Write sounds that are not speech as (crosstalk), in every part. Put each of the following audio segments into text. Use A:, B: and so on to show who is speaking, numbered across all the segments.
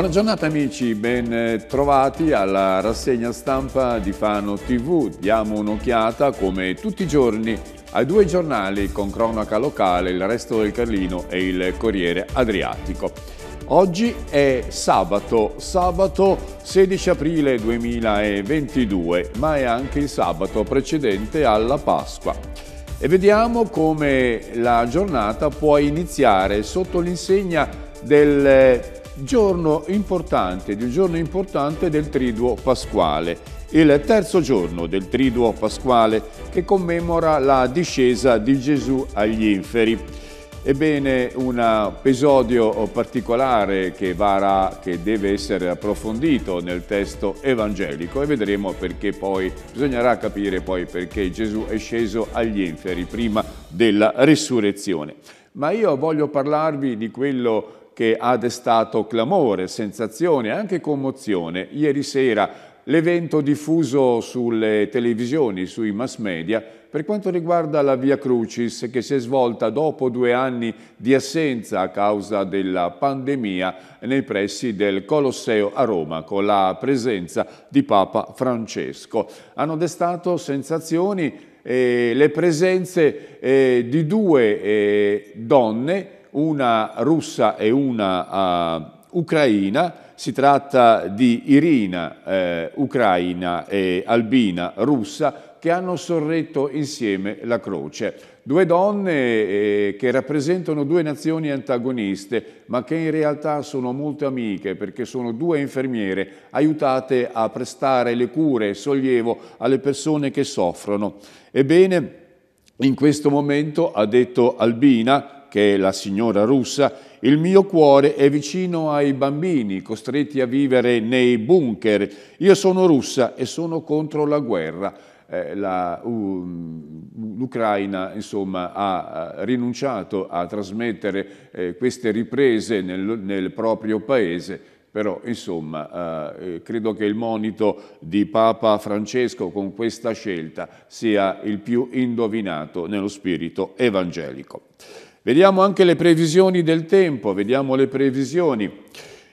A: Buona giornata amici, ben eh, trovati alla rassegna stampa di Fano TV. Diamo un'occhiata come tutti i giorni ai due giornali con cronaca locale, il Resto del Carlino e il Corriere Adriatico. Oggi è sabato, sabato 16 aprile 2022, ma è anche il sabato precedente alla Pasqua e vediamo come la giornata può iniziare sotto l'insegna del giorno importante, di un giorno importante del Triduo Pasquale, il terzo giorno del Triduo Pasquale che commemora la discesa di Gesù agli inferi. Ebbene, un episodio particolare che, varà, che deve essere approfondito nel testo evangelico e vedremo perché poi, bisognerà capire poi perché Gesù è sceso agli inferi prima della risurrezione. Ma io voglio parlarvi di quello che che ha destato clamore, sensazione e anche commozione. Ieri sera l'evento diffuso sulle televisioni, sui mass media, per quanto riguarda la Via Crucis che si è svolta dopo due anni di assenza a causa della pandemia nei pressi del Colosseo a Roma con la presenza di Papa Francesco. Hanno destato sensazioni eh, le presenze eh, di due eh, donne una russa e una uh, ucraina, si tratta di Irina, eh, ucraina, e Albina, russa, che hanno sorretto insieme la croce. Due donne eh, che rappresentano due nazioni antagoniste, ma che in realtà sono molto amiche perché sono due infermiere aiutate a prestare le cure e sollievo alle persone che soffrono. Ebbene, in questo momento, ha detto Albina, che è la signora russa, il mio cuore è vicino ai bambini costretti a vivere nei bunker. Io sono russa e sono contro la guerra. Eh, la, uh, L'Ucraina insomma, ha rinunciato a trasmettere eh, queste riprese nel, nel proprio paese però insomma eh, eh, credo che il monito di Papa Francesco con questa scelta sia il più indovinato nello spirito evangelico. Vediamo anche le previsioni del tempo, vediamo le previsioni.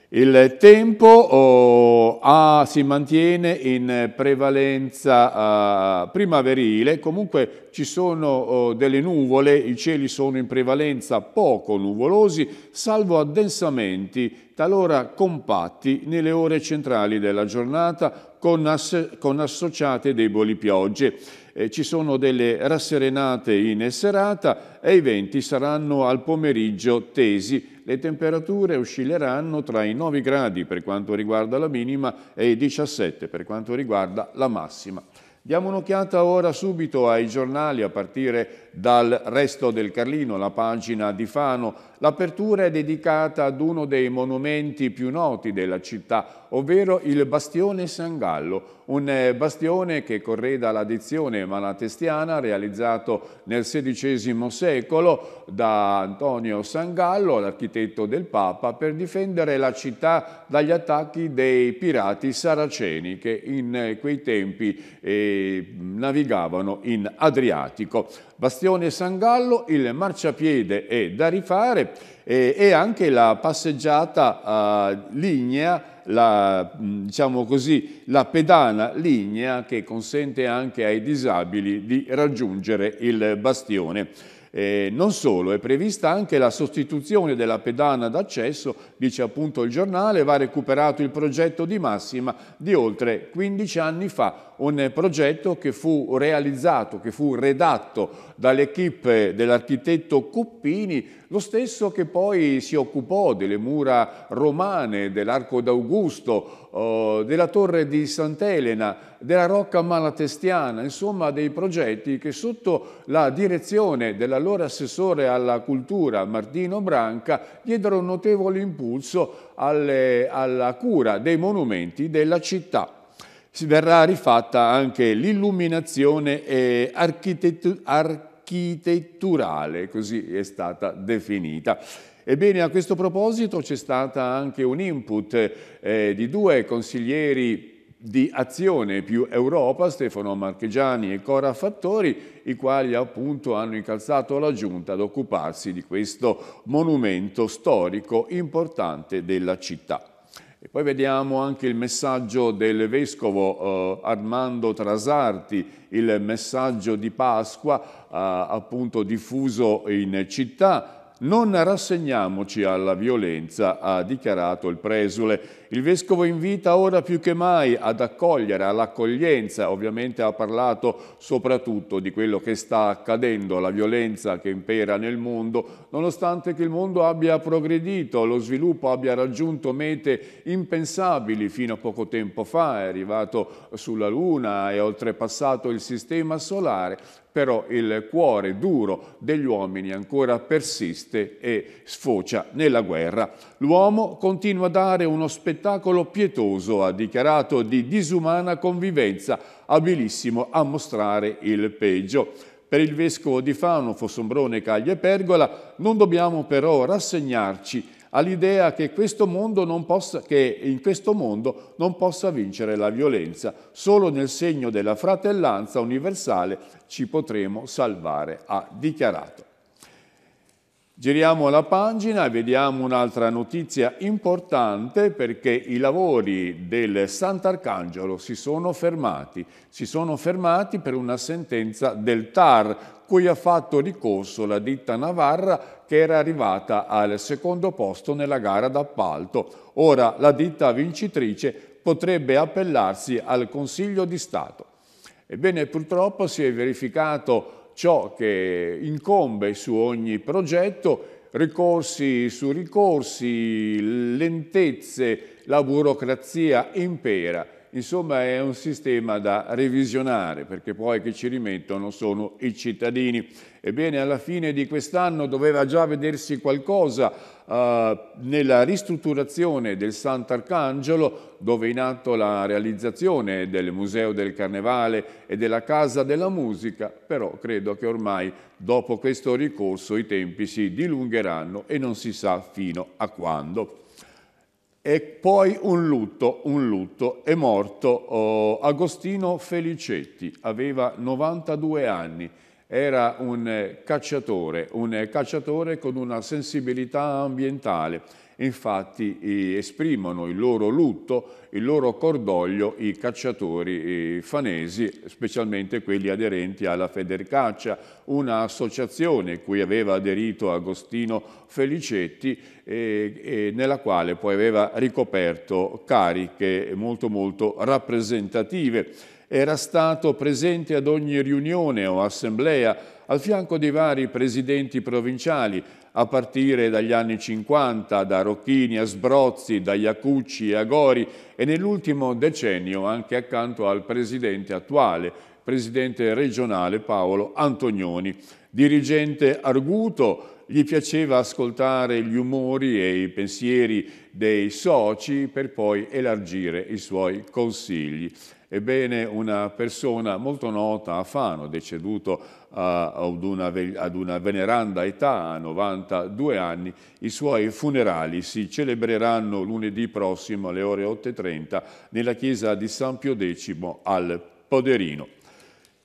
A: Il tempo oh, ah, si mantiene in prevalenza ah, primaverile, comunque ci sono oh, delle nuvole, i cieli sono in prevalenza poco nuvolosi, salvo addensamenti talora compatti nelle ore centrali della giornata con, ass con associate deboli piogge eh, ci sono delle rasserenate in serata e i venti saranno al pomeriggio tesi. Le temperature oscilleranno tra i 9 gradi per quanto riguarda la minima e i 17 per quanto riguarda la massima. Diamo un'occhiata ora subito ai giornali a partire dal resto del Carlino, la pagina di Fano, l'apertura è dedicata ad uno dei monumenti più noti della città, ovvero il Bastione San Gallo, un eh, bastione che correda la dizione malatestiana realizzato nel XVI secolo da Antonio San Gallo, l'architetto del Papa, per difendere la città dagli attacchi dei pirati saraceni che in eh, quei tempi eh, navigavano in Adriatico. Bastione stazione San Gallo il marciapiede è da rifare e, eh, e anche la passeggiata uh, lignea la, mm, diciamo così, la pedana lignea che consente anche ai disabili di raggiungere il bastione. Eh, non solo, è prevista anche la sostituzione della pedana d'accesso, dice appunto il giornale, va recuperato il progetto di massima di oltre 15 anni fa un progetto che fu realizzato, che fu redatto dall'equipe dell'architetto Cuppini, lo stesso che poi si occupò delle mura romane, dell'Arco d'Augusto, eh, della Torre di Sant'Elena, della Rocca Malatestiana, insomma dei progetti che sotto la direzione dell'allora assessore alla cultura Martino Branca diedero un notevole impulso alle, alla cura dei monumenti della città verrà rifatta anche l'illuminazione architettu architetturale, così è stata definita. Ebbene, a questo proposito c'è stato anche un input eh, di due consiglieri di Azione più Europa, Stefano Marchegiani e Cora Fattori, i quali appunto hanno incalzato la Giunta ad occuparsi di questo monumento storico importante della città. E poi vediamo anche il messaggio del vescovo eh, Armando Trasarti, il messaggio di Pasqua eh, appunto diffuso in città. Non rassegniamoci alla violenza, ha dichiarato il presule. Il Vescovo invita ora più che mai ad accogliere, all'accoglienza, ovviamente ha parlato soprattutto di quello che sta accadendo, la violenza che impera nel mondo, nonostante che il mondo abbia progredito, lo sviluppo abbia raggiunto mete impensabili fino a poco tempo fa, è arrivato sulla Luna, è oltrepassato il sistema solare, però il cuore duro degli uomini ancora persiste e sfocia nella guerra. L'uomo continua a dare uno spettacolo spettacolo pietoso, ha dichiarato di disumana convivenza, abilissimo a mostrare il peggio. Per il vescovo di Fano, Fossombrone, Caglia e Pergola, non dobbiamo però rassegnarci all'idea che, che, in questo mondo non possa vincere la violenza. Solo nel segno della fratellanza universale ci potremo salvare, ha dichiarato. Giriamo la pagina e vediamo un'altra notizia importante perché i lavori del Sant'Arcangelo si sono fermati. Si sono fermati per una sentenza del TAR cui ha fatto ricorso la ditta Navarra che era arrivata al secondo posto nella gara d'appalto. Ora la ditta vincitrice potrebbe appellarsi al Consiglio di Stato. Ebbene purtroppo si è verificato ciò che incombe su ogni progetto, ricorsi su ricorsi, lentezze, la burocrazia impera. Insomma è un sistema da revisionare perché poi che ci rimettono sono i cittadini. Ebbene alla fine di quest'anno doveva già vedersi qualcosa eh, nella ristrutturazione del Sant'Arcangelo dove è in atto la realizzazione del Museo del Carnevale e della Casa della Musica, però credo che ormai dopo questo ricorso i tempi si dilungheranno e non si sa fino a quando. E poi un lutto, un lutto, è morto oh, Agostino Felicetti, aveva 92 anni, era un eh, cacciatore, un eh, cacciatore con una sensibilità ambientale infatti esprimono il loro lutto, il loro cordoglio i cacciatori fanesi, specialmente quelli aderenti alla Federcaccia, un'associazione cui aveva aderito Agostino Felicetti e, e nella quale poi aveva ricoperto cariche molto molto rappresentative. Era stato presente ad ogni riunione o assemblea al fianco dei vari presidenti provinciali, a partire dagli anni 50, da Rocchini a Sbrozzi, da Iacucci a Gori e nell'ultimo decennio anche accanto al presidente attuale, presidente regionale Paolo Antonioni. Dirigente arguto, gli piaceva ascoltare gli umori e i pensieri dei soci per poi elargire i suoi consigli. Ebbene, una persona molto nota a Fano, deceduto ad, una, ad una veneranda età, a 92 anni. I suoi funerali si celebreranno lunedì prossimo alle ore 8.30 nella chiesa di San Pio X al Poderino.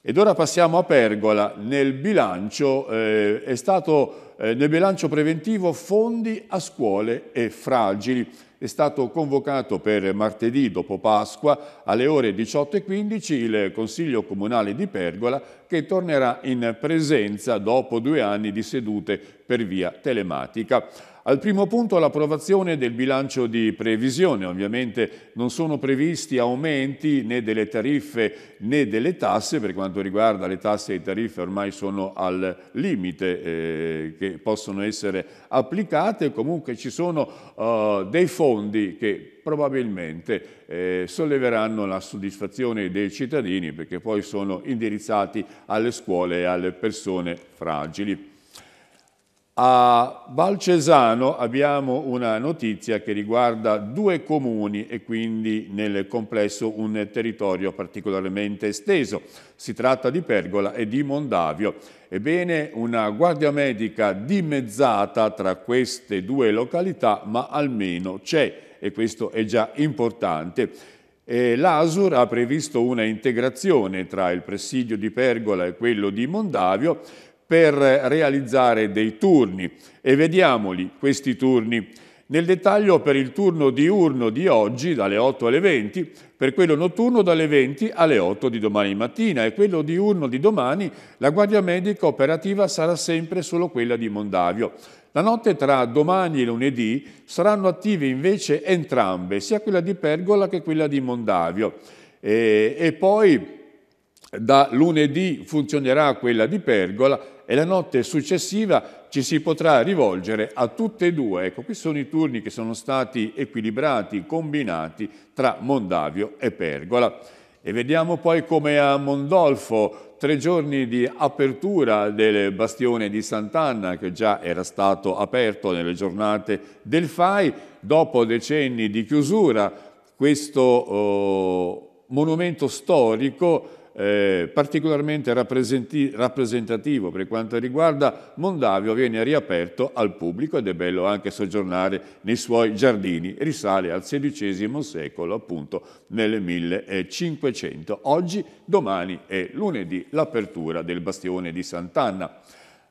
A: Ed ora passiamo a Pergola. Nel bilancio, eh, è stato, eh, nel bilancio preventivo fondi a scuole e fragili è stato convocato per martedì dopo Pasqua alle ore 18.15 il Consiglio Comunale di Pergola che tornerà in presenza dopo due anni di sedute per via telematica. Al primo punto l'approvazione del bilancio di previsione, ovviamente non sono previsti aumenti né delle tariffe né delle tasse, per quanto riguarda le tasse e le tariffe ormai sono al limite eh, che possono essere applicate, comunque ci sono eh, dei fondi che probabilmente eh, solleveranno la soddisfazione dei cittadini perché poi sono indirizzati alle scuole e alle persone fragili. A Valcesano abbiamo una notizia che riguarda due comuni e quindi nel complesso un territorio particolarmente esteso. Si tratta di Pergola e di Mondavio. Ebbene, una guardia medica dimezzata tra queste due località, ma almeno c'è e questo è già importante. L'ASUR ha previsto una integrazione tra il presidio di Pergola e quello di Mondavio per realizzare dei turni e vediamoli questi turni. Nel dettaglio per il turno diurno di oggi dalle 8 alle 20, per quello notturno dalle 20 alle 8 di domani mattina e quello diurno di domani la guardia medica operativa sarà sempre solo quella di Mondavio. La notte tra domani e lunedì saranno attive invece entrambe, sia quella di Pergola che quella di Mondavio. E, e poi da lunedì funzionerà quella di Pergola e la notte successiva ci si potrà rivolgere a tutte e due. Ecco, qui sono i turni che sono stati equilibrati, combinati tra Mondavio e Pergola. E vediamo poi come a Mondolfo, tre giorni di apertura del bastione di Sant'Anna, che già era stato aperto nelle giornate del FAI, dopo decenni di chiusura, questo eh, monumento storico eh, particolarmente rappresentativo per quanto riguarda Mondavio viene riaperto al pubblico ed è bello anche soggiornare nei suoi giardini, risale al XVI secolo appunto nel 1500. Oggi, domani e lunedì l'apertura del bastione di Sant'Anna.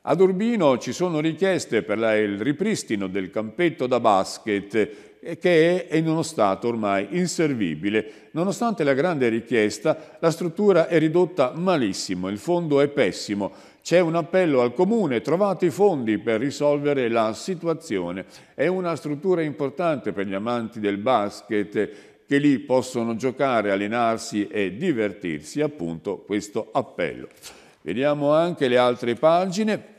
A: Ad Urbino ci sono richieste per il ripristino del campetto da basket eh, che è in uno stato ormai inservibile. Nonostante la grande richiesta, la struttura è ridotta malissimo, il fondo è pessimo. C'è un appello al Comune, trovate i fondi per risolvere la situazione. È una struttura importante per gli amanti del basket che lì possono giocare, allenarsi e divertirsi, appunto questo appello. Vediamo anche le altre pagine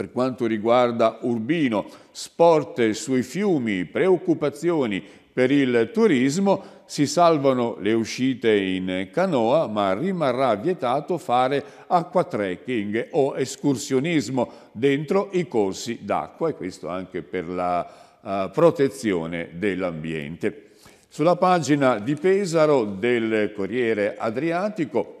A: per quanto riguarda Urbino, sport sui fiumi, preoccupazioni per il turismo, si salvano le uscite in canoa, ma rimarrà vietato fare acquatrekking o escursionismo dentro i corsi d'acqua e questo anche per la uh, protezione dell'ambiente. Sulla pagina di Pesaro del Corriere Adriatico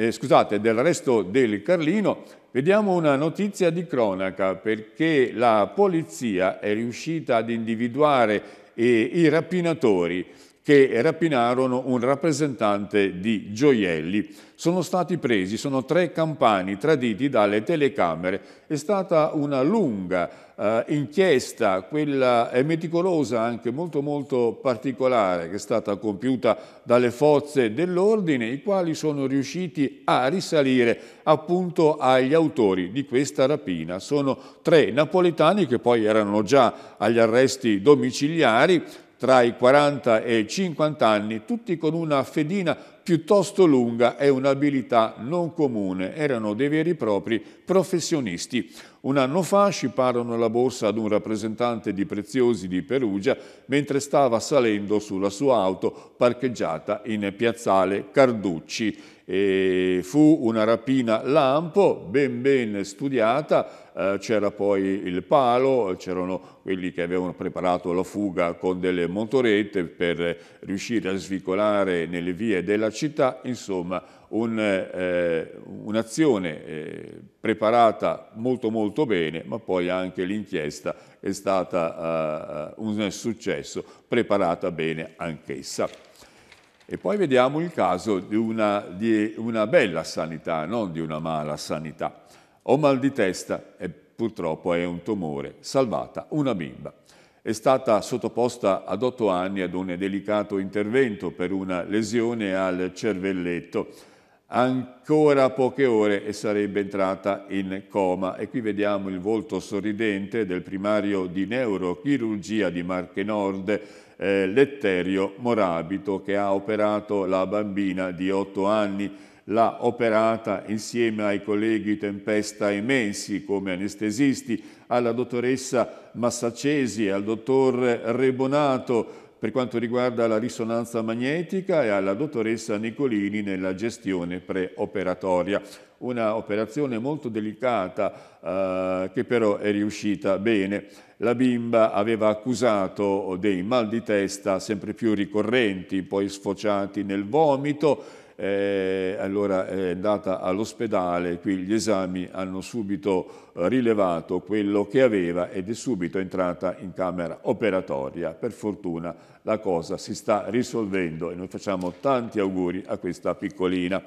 A: eh, scusate, del resto del Carlino, vediamo una notizia di cronaca perché la polizia è riuscita ad individuare eh, i rapinatori che rapinarono un rappresentante di gioielli. Sono stati presi, sono tre campani traditi dalle telecamere. È stata una lunga eh, inchiesta, quella meticolosa, anche molto molto particolare, che è stata compiuta dalle forze dell'ordine, i quali sono riusciti a risalire appunto agli autori di questa rapina. Sono tre napoletani che poi erano già agli arresti domiciliari, tra i 40 e i 50 anni, tutti con una fedina piuttosto lunga e un'abilità non comune. Erano dei veri e propri professionisti. Un anno fa sciparono la borsa ad un rappresentante di Preziosi di Perugia mentre stava salendo sulla sua auto parcheggiata in piazzale Carducci. E fu una rapina lampo ben ben studiata, eh, c'era poi il palo, c'erano quelli che avevano preparato la fuga con delle motorette per riuscire a svicolare nelle vie della città, insomma un, eh, eh, un'azione eh, preparata molto molto bene, ma poi anche l'inchiesta è stata eh, un successo, preparata bene anch'essa. E poi vediamo il caso di una, di una bella sanità, non di una mala sanità. Ho mal di testa e purtroppo è un tumore. Salvata una bimba è stata sottoposta ad otto anni ad un delicato intervento per una lesione al cervelletto ancora poche ore e sarebbe entrata in coma. E qui vediamo il volto sorridente del primario di neurochirurgia di Marche Nord, eh, Letterio Morabito, che ha operato la bambina di 8 anni l'ha operata insieme ai colleghi Tempesta e Mensi come anestesisti, alla dottoressa Massacesi, e al dottor Rebonato, per quanto riguarda la risonanza magnetica e alla dottoressa Nicolini nella gestione preoperatoria. Una operazione molto delicata eh, che però è riuscita bene. La bimba aveva accusato dei mal di testa sempre più ricorrenti, poi sfociati nel vomito, eh, allora è eh, andata all'ospedale, qui gli esami hanno subito eh, rilevato quello che aveva ed è subito entrata in camera operatoria. Per fortuna la cosa si sta risolvendo e noi facciamo tanti auguri a questa piccolina.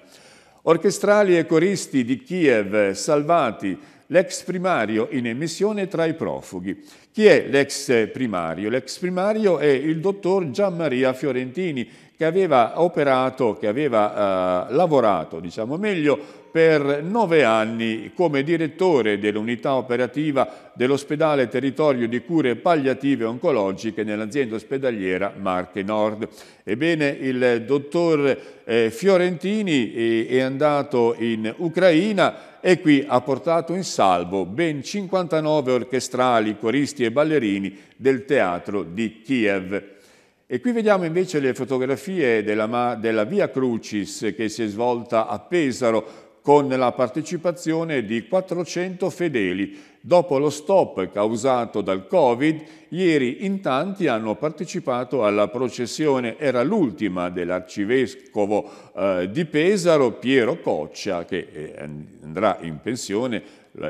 A: Orchestrali e coristi di Kiev salvati l'ex primario in emissione tra i profughi. Chi è l'ex primario? L'ex primario è il dottor Gianmaria Fiorentini che aveva operato, che aveva eh, lavorato, diciamo meglio, per nove anni come direttore dell'unità operativa dell'ospedale territorio di cure palliative oncologiche nell'azienda ospedaliera Marche Nord. Ebbene, il dottor eh, Fiorentini eh, è andato in Ucraina e qui ha portato in salvo ben 59 orchestrali, coristi e ballerini del teatro di Kiev. E qui vediamo invece le fotografie della, della Via Crucis che si è svolta a Pesaro con la partecipazione di 400 fedeli. Dopo lo stop causato dal Covid, ieri in tanti hanno partecipato alla processione. Era l'ultima dell'arcivescovo eh, di Pesaro, Piero Coccia, che eh, andrà in pensione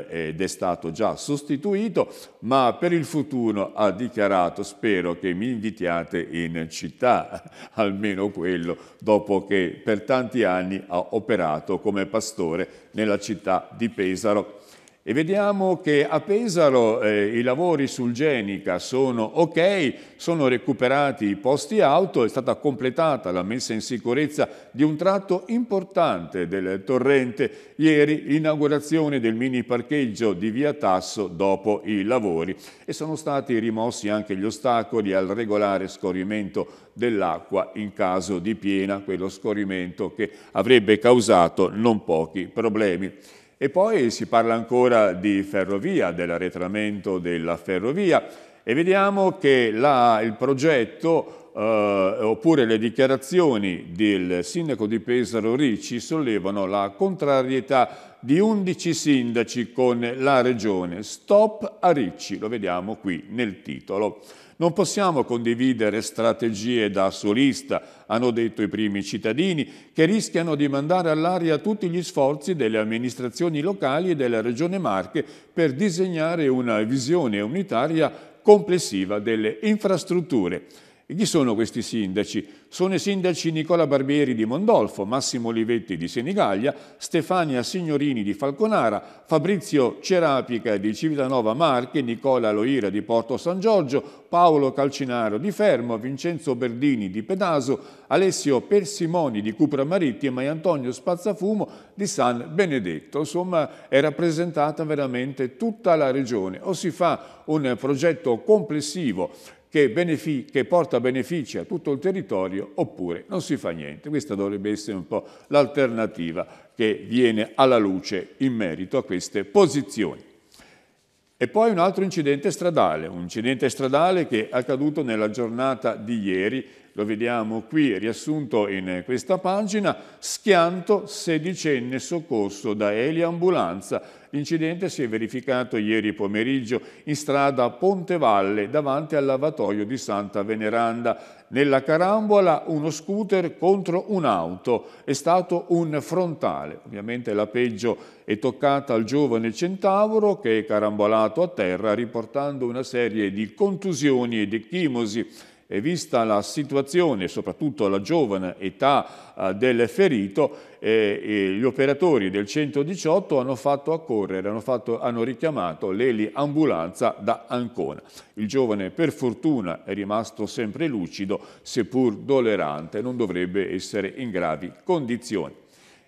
A: ed è stato già sostituito, ma per il futuro ha dichiarato spero che mi invitiate in città, (laughs) almeno quello, dopo che per tanti anni ha operato come pastore nella città di Pesaro e vediamo che a Pesaro eh, i lavori sul Genica sono ok, sono recuperati i posti auto, è stata completata la messa in sicurezza di un tratto importante del torrente. Ieri l'inaugurazione del mini parcheggio di Via Tasso dopo i lavori e sono stati rimossi anche gli ostacoli al regolare scorrimento dell'acqua in caso di piena, quello scorrimento che avrebbe causato non pochi problemi. E poi si parla ancora di ferrovia, dell'arretramento della ferrovia e vediamo che la, il progetto eh, oppure le dichiarazioni del sindaco di Pesaro Ricci sollevano la contrarietà di 11 sindaci con la regione. Stop a Ricci, lo vediamo qui nel titolo. Non possiamo condividere strategie da solista, hanno detto i primi cittadini, che rischiano di mandare all'aria tutti gli sforzi delle amministrazioni locali e della Regione Marche per disegnare una visione unitaria complessiva delle infrastrutture. E chi sono questi sindaci? Sono i sindaci Nicola Barbieri di Mondolfo, Massimo Olivetti di Senigallia, Stefania Signorini di Falconara, Fabrizio Cerapica di Civitanova Marche, Nicola Loira di Porto San Giorgio, Paolo Calcinaro di Fermo, Vincenzo Berdini di Pedaso, Alessio Persimoni di Cupra Marittima e Antonio Spazzafumo di San Benedetto. Insomma, è rappresentata veramente tutta la regione. O si fa un progetto complessivo che, benefic- che, porta benefici a tutto il territorio oppure non si fa niente. Questa dovrebbe essere un po' l'alternativa che viene alla luce in merito a queste posizioni. E poi un altro incidente stradale, un incidente stradale che è accaduto nella giornata di ieri, lo vediamo qui riassunto in questa pagina, schianto sedicenne soccorso da eliambulanza L'incidente si è verificato ieri pomeriggio in strada Pontevalle davanti al lavatoio di Santa Veneranda. Nella carambola uno scooter contro un'auto. È stato un frontale. Ovviamente la peggio è toccata al giovane centauro che è carambolato a terra riportando una serie di contusioni e di chimosi. E vista la situazione, soprattutto la giovane età eh, del ferito, eh, eh, gli operatori del 118 hanno fatto accorrere, hanno, fatto, hanno richiamato l'eli ambulanza da Ancona. Il giovane per fortuna è rimasto sempre lucido, seppur dolerante, non dovrebbe essere in gravi condizioni.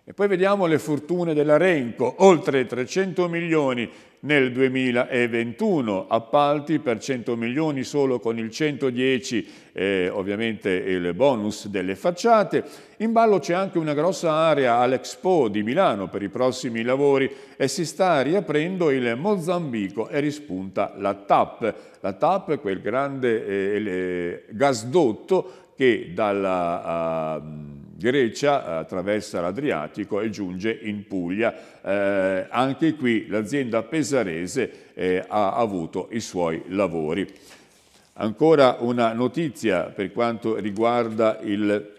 A: E poi vediamo le fortune della Renco, oltre 300 milioni nel 2021, appalti per 100 milioni solo con il 110, eh, ovviamente il bonus delle facciate. In ballo c'è anche una grossa area all'Expo di Milano per i prossimi lavori e si sta riaprendo il Mozambico e rispunta la TAP. La TAP è quel grande eh, gasdotto che dalla... Uh, Grecia, eh, attraversa l'Adriatico e giunge in Puglia. Eh, anche qui l'azienda pesarese eh, ha avuto i suoi lavori. Ancora una notizia per quanto riguarda il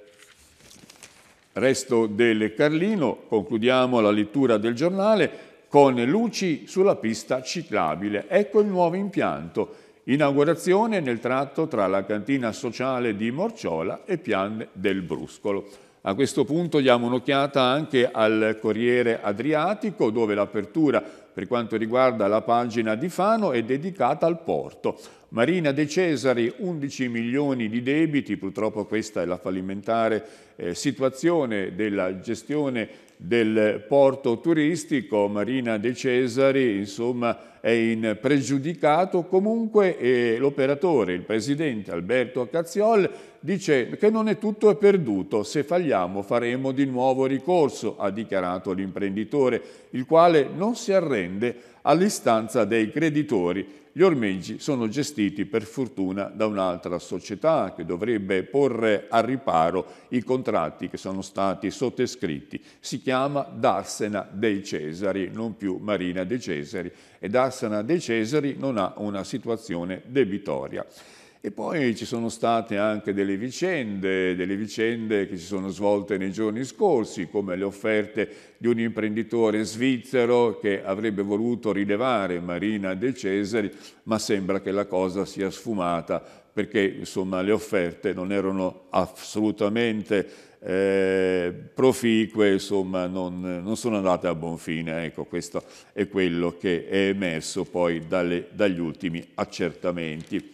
A: resto del Carlino, concludiamo la lettura del giornale con luci sulla pista ciclabile. Ecco il nuovo impianto. Inaugurazione nel tratto tra la cantina sociale di Morciola e Pian del Bruscolo. A questo punto diamo un'occhiata anche al Corriere Adriatico, dove l'apertura per quanto riguarda la pagina di Fano è dedicata al porto. Marina De Cesari, 11 milioni di debiti, purtroppo questa è la fallimentare eh, situazione della gestione del porto turistico. Marina De Cesari, insomma, è in pregiudicato, comunque eh, l'operatore, il presidente Alberto Cazziol, dice che non è tutto è perduto, se falliamo faremo di nuovo ricorso, ha dichiarato l'imprenditore, il quale non si arrende all'istanza dei creditori. Gli ormeggi sono gestiti per fortuna da un'altra società che dovrebbe porre a riparo i contratti che sono stati sottoscritti. Si chiama Darsena dei Cesari, non più Marina dei Cesari, e Darsena Cassana De Cesari non ha una situazione debitoria. E poi ci sono state anche delle vicende, delle vicende che si sono svolte nei giorni scorsi, come le offerte di un imprenditore svizzero che avrebbe voluto rilevare Marina De Cesari, ma sembra che la cosa sia sfumata perché insomma, le offerte non erano assolutamente eh, proficue, insomma, non, non, sono andate a buon fine. Ecco, questo è quello che è emerso poi dalle, dagli ultimi accertamenti.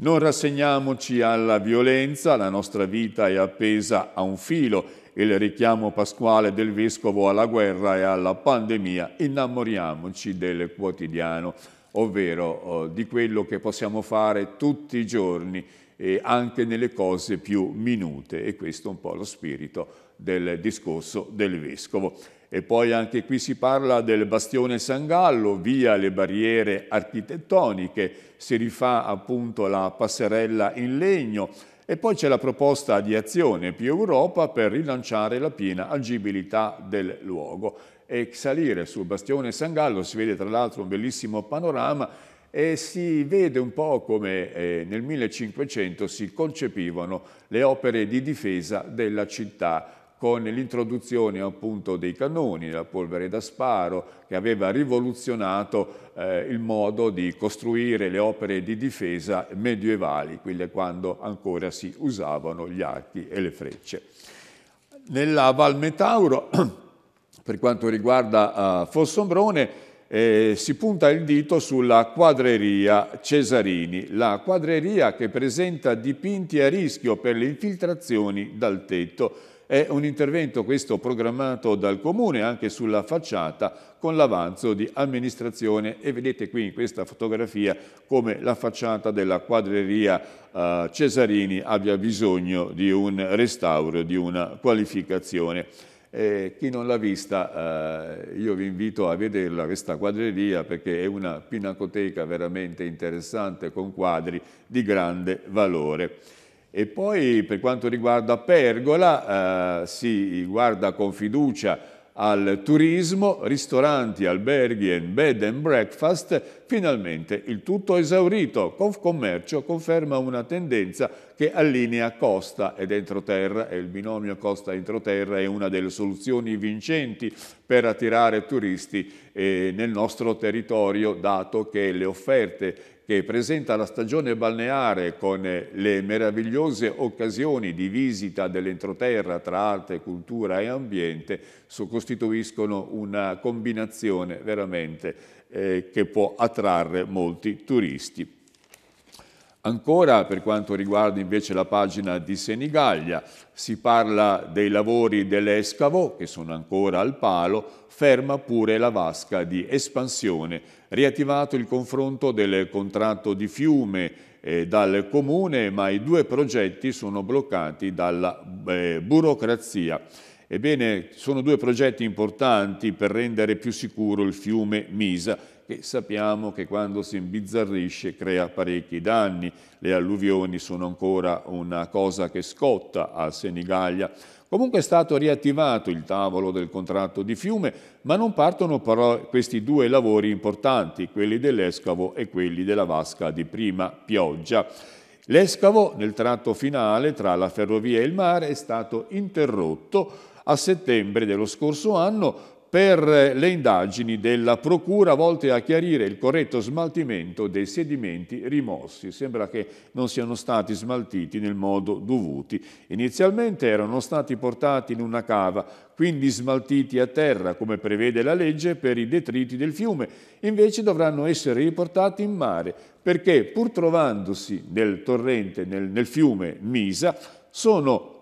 A: Non rassegniamoci alla violenza, la nostra vita è appesa a un filo. Il richiamo pasquale del Vescovo alla guerra e alla pandemia, innamoriamoci del quotidiano, ovvero oh, di quello che possiamo fare tutti i giorni eh, anche nelle cose più minute e questo è un po' lo spirito del discorso del Vescovo. E poi anche qui si parla del bastione San Gallo, via le barriere architettoniche, si rifà appunto la passerella in legno e poi c'è la proposta di azione più Europa per rilanciare la piena agibilità del luogo. E salire sul bastione San Gallo si vede tra l'altro un bellissimo panorama e si vede un po' come eh, nel 1500 si concepivano le opere di difesa della città con l'introduzione appunto dei cannoni, della polvere da sparo, che aveva rivoluzionato eh, il modo di costruire le opere di difesa medievali, quelle quando ancora si usavano gli archi e le frecce. Nella Val Metauro, (clears throat) per quanto riguarda eh, Fossombrone, eh, si punta il dito sulla quadreria Cesarini, la quadreria che presenta dipinti a rischio per le infiltrazioni dal tetto. È un intervento questo programmato dal Comune anche sulla facciata con l'avanzo di amministrazione e vedete qui in questa fotografia come la facciata della quadreria eh, Cesarini abbia bisogno di un restauro, di una qualificazione. Eh, chi non l'ha vista, eh, io vi invito a vederla questa quadreria perché è una pinacoteca veramente interessante con quadri di grande valore. E poi per quanto riguarda Pergola, eh, si guarda con fiducia al turismo, ristoranti, alberghi e bed and breakfast, finalmente il tutto esaurito. Confcommercio conferma una tendenza che allinea costa ed entroterra e il binomio costa-entroterra è una delle soluzioni vincenti per attirare turisti eh, nel nostro territorio, dato che le offerte che presenta la stagione balneare con le meravigliose occasioni di visita dell'entroterra tra arte, cultura e ambiente, costituiscono una combinazione veramente eh, che può attrarre molti turisti. Ancora per quanto riguarda invece la pagina di Senigallia, si parla dei lavori dell'escavo, che sono ancora al palo, ferma pure la vasca di espansione, riattivato il confronto del contratto di fiume eh, dal comune, ma i due progetti sono bloccati dalla eh, burocrazia. Ebbene, sono due progetti importanti per rendere più sicuro il fiume Misa, che sappiamo che quando si imbizzarrisce crea parecchi danni. Le alluvioni sono ancora una cosa che scotta a Senigallia. Comunque è stato riattivato il tavolo del contratto di fiume, ma non partono però questi due lavori importanti, quelli dell'escavo e quelli della vasca di prima pioggia. L'escavo nel tratto finale tra la ferrovia e il mare è stato interrotto a settembre dello scorso anno per le indagini della Procura volte a chiarire il corretto smaltimento dei sedimenti rimossi. Sembra che non siano stati smaltiti nel modo dovuti. Inizialmente erano stati portati in una cava, quindi smaltiti a terra, come prevede la legge per i detriti del fiume. Invece dovranno essere riportati in mare, perché pur trovandosi nel torrente, nel, nel fiume Misa, sono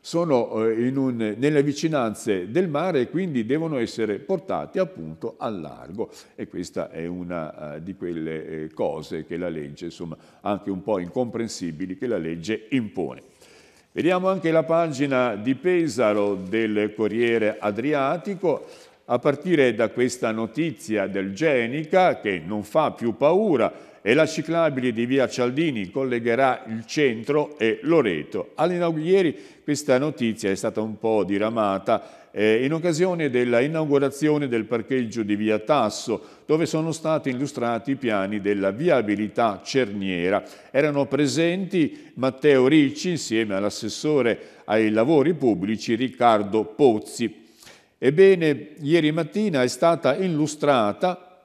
A: sono eh, un, nelle vicinanze del mare e quindi devono essere portati appunto al largo. E questa è una eh, di quelle eh, cose che la legge, insomma, anche un po' incomprensibili, che la legge impone. Vediamo anche la pagina di Pesaro del Corriere Adriatico a partire da questa notizia del Genica, che non fa più paura, e la ciclabile di via Cialdini collegherà il centro e Loreto. All'inaugurieri questa notizia è stata un po' diramata eh, in occasione della inaugurazione del parcheggio di via Tasso, dove sono stati illustrati i piani della viabilità cerniera. Erano presenti Matteo Ricci insieme all'assessore ai lavori pubblici Riccardo Pozzi. Ebbene, ieri mattina è stata illustrata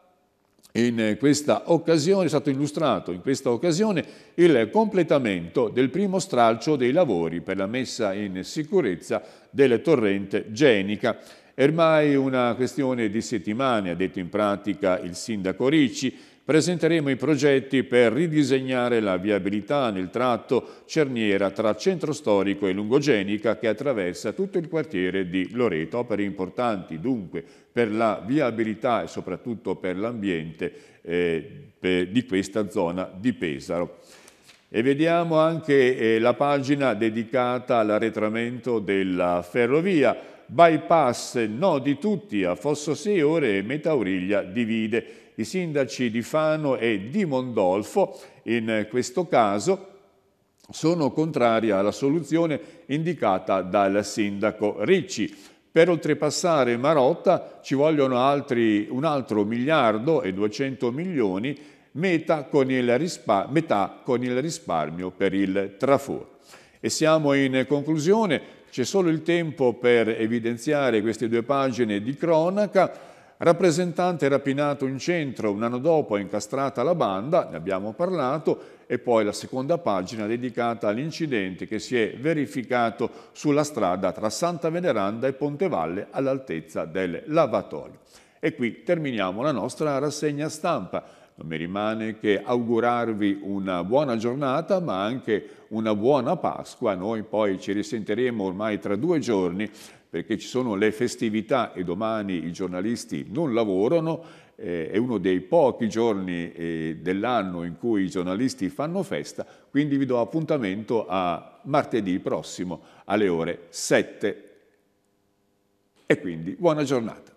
A: in eh, questa occasione, è stato illustrato in questa occasione il completamento del primo stralcio dei lavori per la messa in sicurezza del torrente Genica. È Ormai una questione di settimane, ha detto in pratica il sindaco Ricci, presenteremo i progetti per ridisegnare la viabilità nel tratto cerniera tra centro storico e lungogenica che attraversa tutto il quartiere di Loreto, opere importanti dunque per la viabilità e soprattutto per l'ambiente eh, di questa zona di Pesaro. E vediamo anche eh, la pagina dedicata all'arretramento della ferrovia bypass no di tutti a Fossoseo e Metauriglia divide i sindaci di Fano e di Mondolfo, in questo caso, sono contrari alla soluzione indicata dal sindaco Ricci. Per oltrepassare Marotta ci vogliono altri, un altro miliardo e 200 milioni, metà con il, metà con il risparmio per il traforo. E siamo in conclusione, c'è solo il tempo per evidenziare queste due pagine di cronaca. Rappresentante rapinato in centro, un anno dopo è incastrata la banda, ne abbiamo parlato, e poi la seconda pagina dedicata all'incidente che si è verificato sulla strada tra Santa Veneranda e Pontevalle all'altezza del lavatoio. E qui terminiamo la nostra rassegna stampa. Non mi rimane che augurarvi una buona giornata, ma anche una buona Pasqua. Noi poi ci risentiremo ormai tra due giorni perché ci sono le festività e domani i giornalisti non lavorano, eh, è uno dei pochi giorni eh, dell'anno in cui i giornalisti fanno festa, quindi vi do appuntamento a martedì prossimo alle ore 7. E quindi buona giornata.